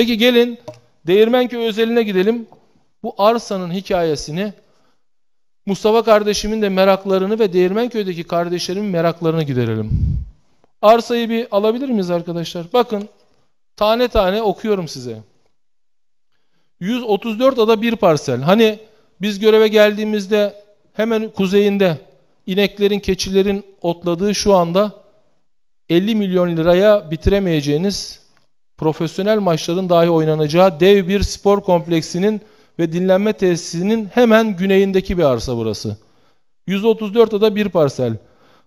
Peki gelin Değirmenköy özeline gidelim. Bu arsanın hikayesini Mustafa kardeşimin de meraklarını ve Değirmenköy'deki kardeşlerin meraklarını giderelim. Arsayı bir alabilir miyiz arkadaşlar? Bakın tane tane okuyorum size. 134 ada bir parsel. Hani biz göreve geldiğimizde hemen kuzeyinde ineklerin, keçilerin otladığı şu anda 50 milyon liraya bitiremeyeceğiniz profesyonel maçların dahi oynanacağı dev bir spor kompleksinin ve dinlenme tesisinin hemen güneyindeki bir arsa burası. 134 ada bir parsel.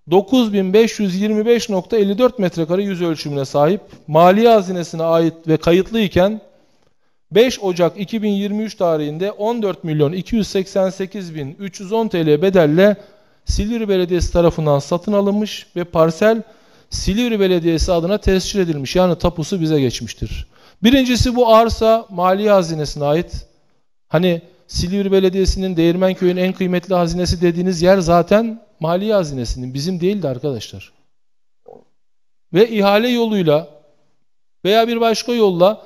9525.54 metrekare yüz ölçümüne sahip mali hazinesine ait ve kayıtlı iken 5 Ocak 2023 tarihinde 14 milyon 288 bin 310 TL bedelle Silivri Belediyesi tarafından satın alınmış ve parsel Silivri Belediyesi adına tescil edilmiş. Yani tapusu bize geçmiştir. Birincisi bu arsa mali hazinesine ait. Hani Silivri Belediyesi'nin köyünün en kıymetli hazinesi dediğiniz yer zaten mali hazinesinin. Bizim değildi arkadaşlar. Ve ihale yoluyla veya bir başka yolla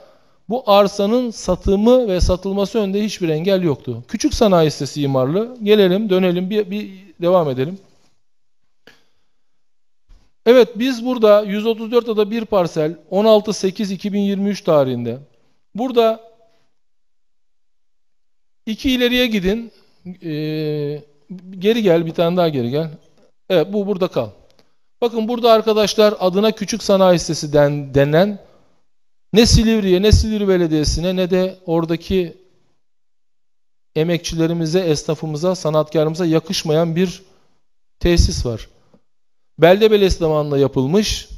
bu arsanın satımı ve satılması önünde hiçbir engel yoktu. Küçük sanayi sitesi imarlı. Gelelim dönelim bir, bir devam edelim. Evet biz burada 134 ada bir parsel 16.8.2023 tarihinde burada iki ileriye gidin ee, geri gel bir tane daha geri gel. Evet bu burada kal. Bakın burada arkadaşlar adına küçük sanayi sitesi den, denen ne Silivri'ye ne Silivri Belediyesi'ne ne de oradaki emekçilerimize, esnafımıza, sanatkarımıza yakışmayan bir tesis var belde beles zamanında yapılmış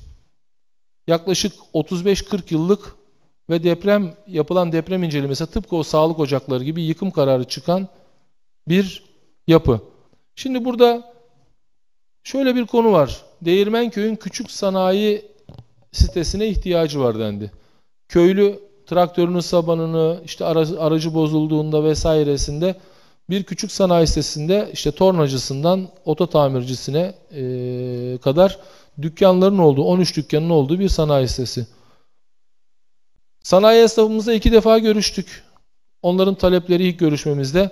yaklaşık 35-40 yıllık ve deprem yapılan deprem incelemesi tıpkı o sağlık ocakları gibi yıkım kararı çıkan bir yapı. Şimdi burada şöyle bir konu var. köyün küçük sanayi sitesine ihtiyacı var dendi. Köylü traktörünün sabanını işte aracı bozulduğunda vesairesinde bir küçük sanayi sitesinde işte tornacısından oto tamircisine e, kadar dükkanların olduğu, 13 dükkanın olduğu bir sanayi sitesi. Sanayi esnafımızla iki defa görüştük. Onların talepleri ilk görüşmemizde.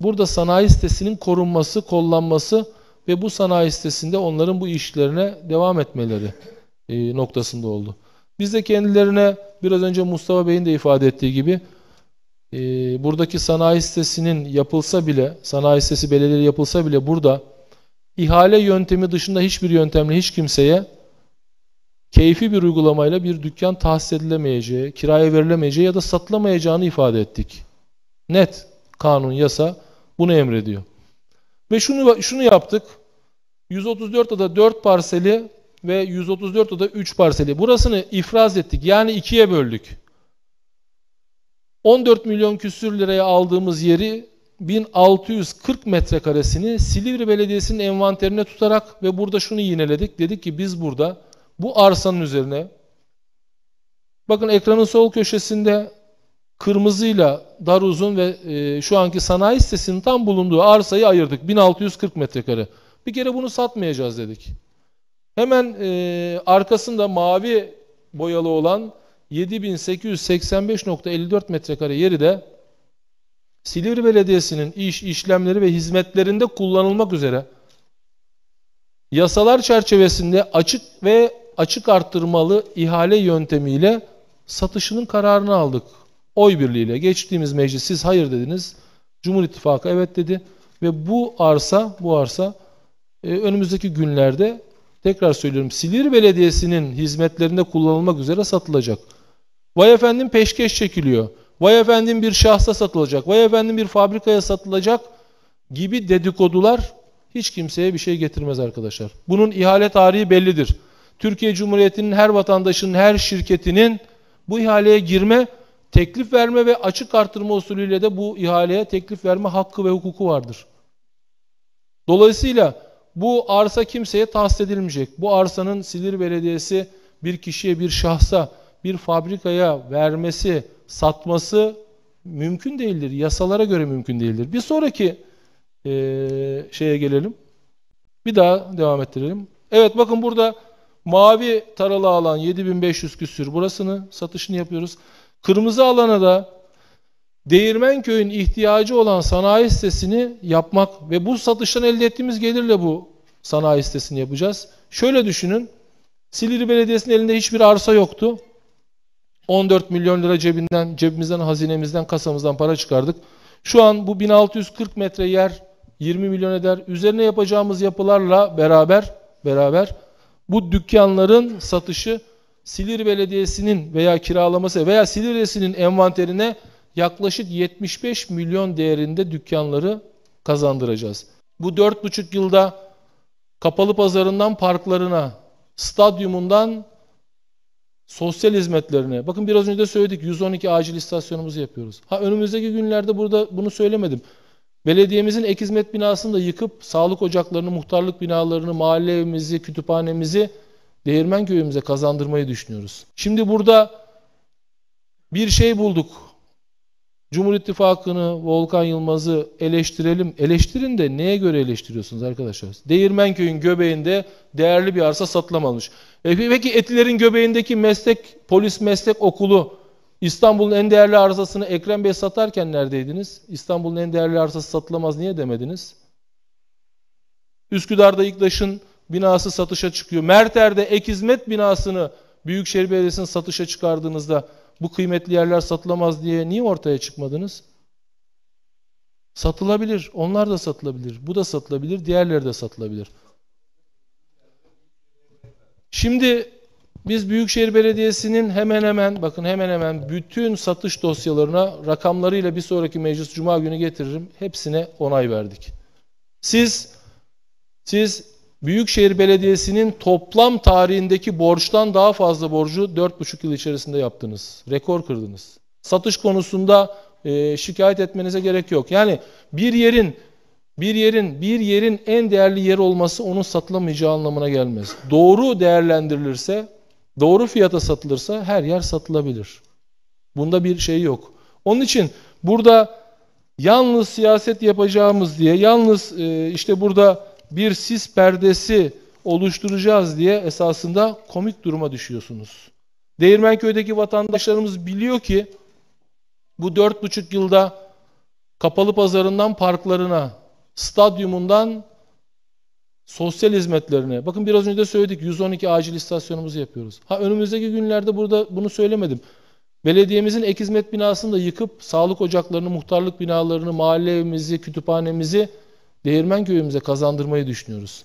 Burada sanayi sitesinin korunması, kollanması ve bu sanayi sitesinde onların bu işlerine devam etmeleri e, noktasında oldu. Biz de kendilerine biraz önce Mustafa Bey'in de ifade ettiği gibi ee, buradaki sanayi sitesinin yapılsa bile, sanayi sitesi belediye yapılsa bile burada ihale yöntemi dışında hiçbir yöntemle hiç kimseye keyfi bir uygulamayla bir dükkan tahsis edilemeyeceği, kiraya verilemeyeceği ya da satılamayacağını ifade ettik. Net kanun, yasa bunu emrediyor. Ve şunu şunu yaptık. 134 ada 4 parseli ve 134 ada 3 parseli. Burasını ifraz ettik. Yani ikiye böldük. 14 milyon küsür liraya aldığımız yeri 1640 metrekaresini Silivri Belediyesi'nin envanterine tutarak ve burada şunu yineledik. Dedik ki biz burada bu arsanın üzerine bakın ekranın sol köşesinde kırmızıyla dar uzun ve e, şu anki sanayi sitesinin tam bulunduğu arsayı ayırdık. 1640 metrekare. Bir kere bunu satmayacağız dedik. Hemen e, arkasında mavi boyalı olan 7885.54 metrekare yeri de Silivri Belediyesi'nin iş, işlemleri ve hizmetlerinde kullanılmak üzere yasalar çerçevesinde açık ve açık arttırmalı ihale yöntemiyle satışının kararını aldık. Oy birliğiyle geçtiğimiz meclis siz hayır dediniz. Cumhur İttifakı evet dedi ve bu arsa bu arsa e, önümüzdeki günlerde Tekrar söylüyorum Silivri Belediyesi'nin hizmetlerinde kullanılmak üzere satılacak. Vay efendim peşkeş çekiliyor. Vay efendim bir şahsa satılacak. Vay efendim bir fabrikaya satılacak gibi dedikodular hiç kimseye bir şey getirmez arkadaşlar. Bunun ihale tarihi bellidir. Türkiye Cumhuriyeti'nin her vatandaşının, her şirketinin bu ihaleye girme, teklif verme ve açık artırma usulüyle de bu ihaleye teklif verme hakkı ve hukuku vardır. Dolayısıyla bu arsa kimseye tahsis edilmeyecek. Bu arsanın Silir Belediyesi bir kişiye, bir şahsa, bir fabrikaya vermesi, satması mümkün değildir. Yasalara göre mümkün değildir. Bir sonraki e, şeye gelelim. Bir daha devam ettirelim. Evet bakın burada mavi taralı alan 7500 küsür burasını satışını yapıyoruz. Kırmızı alana da köyün ihtiyacı olan sanayi sitesini yapmak ve bu satıştan elde ettiğimiz gelirle bu sanayi sitesini yapacağız. Şöyle düşünün. Silivri Belediyesi'nin elinde hiçbir arsa yoktu. 14 milyon lira cebinden, cebimizden, hazinemizden, kasamızdan para çıkardık. Şu an bu 1640 metre yer 20 milyon eder. Üzerine yapacağımız yapılarla beraber beraber bu dükkanların satışı Silir Belediyesi'nin veya kiralaması veya Silivri'sinin envanterine yaklaşık 75 milyon değerinde dükkanları kazandıracağız. Bu 4,5 yılda kapalı pazarından parklarına, stadyumundan sosyal hizmetlerine. Bakın biraz önce de söyledik 112 acil istasyonumuzu yapıyoruz. Ha önümüzdeki günlerde burada bunu söylemedim. Belediyemizin ek hizmet binasını da yıkıp sağlık ocaklarını, muhtarlık binalarını, mahalle evimizi, kütüphanemizi Değirmen köyümüze kazandırmayı düşünüyoruz. Şimdi burada bir şey bulduk. Cumhur İttifakı'nı, Volkan Yılmaz'ı eleştirelim. Eleştirin de neye göre eleştiriyorsunuz arkadaşlar? Köyün göbeğinde değerli bir arsa satılamamış. E peki Etiler'in göbeğindeki meslek, polis meslek okulu İstanbul'un en değerli arsasını Ekrem Bey satarken neredeydiniz? İstanbul'un en değerli arsası satılamaz niye demediniz? Üsküdar'da İktaş'ın binası satışa çıkıyor. Merter'de ek hizmet binasını Büyükşehir Belediyesi'nin satışa çıkardığınızda bu kıymetli yerler satılamaz diye niye ortaya çıkmadınız? Satılabilir. Onlar da satılabilir. Bu da satılabilir. Diğerleri de satılabilir. Şimdi biz Büyükşehir Belediyesi'nin hemen hemen bakın hemen hemen bütün satış dosyalarına rakamlarıyla bir sonraki meclis cuma günü getiririm. Hepsine onay verdik. Siz siz Büyükşehir Belediyesi'nin toplam tarihindeki borçtan daha fazla borcu 4,5 yıl içerisinde yaptınız. Rekor kırdınız. Satış konusunda e, şikayet etmenize gerek yok. Yani bir yerin bir yerin bir yerin en değerli yer olması onun satılamayacağı anlamına gelmez. Doğru değerlendirilirse, doğru fiyata satılırsa her yer satılabilir. Bunda bir şey yok. Onun için burada yalnız siyaset yapacağımız diye, yalnız e, işte burada bir sis perdesi oluşturacağız diye esasında komik duruma düşüyorsunuz. Değirmenköy'deki vatandaşlarımız biliyor ki bu dört buçuk yılda kapalı pazarından parklarına, stadyumundan sosyal hizmetlerine. Bakın biraz önce de söyledik 112 acil istasyonumuzu yapıyoruz. Ha önümüzdeki günlerde burada bunu söylemedim. Belediyemizin ek hizmet binasını da yıkıp sağlık ocaklarını, muhtarlık binalarını, mahalle evimizi, kütüphanemizi Değirmen köyümüze kazandırmayı düşünüyoruz.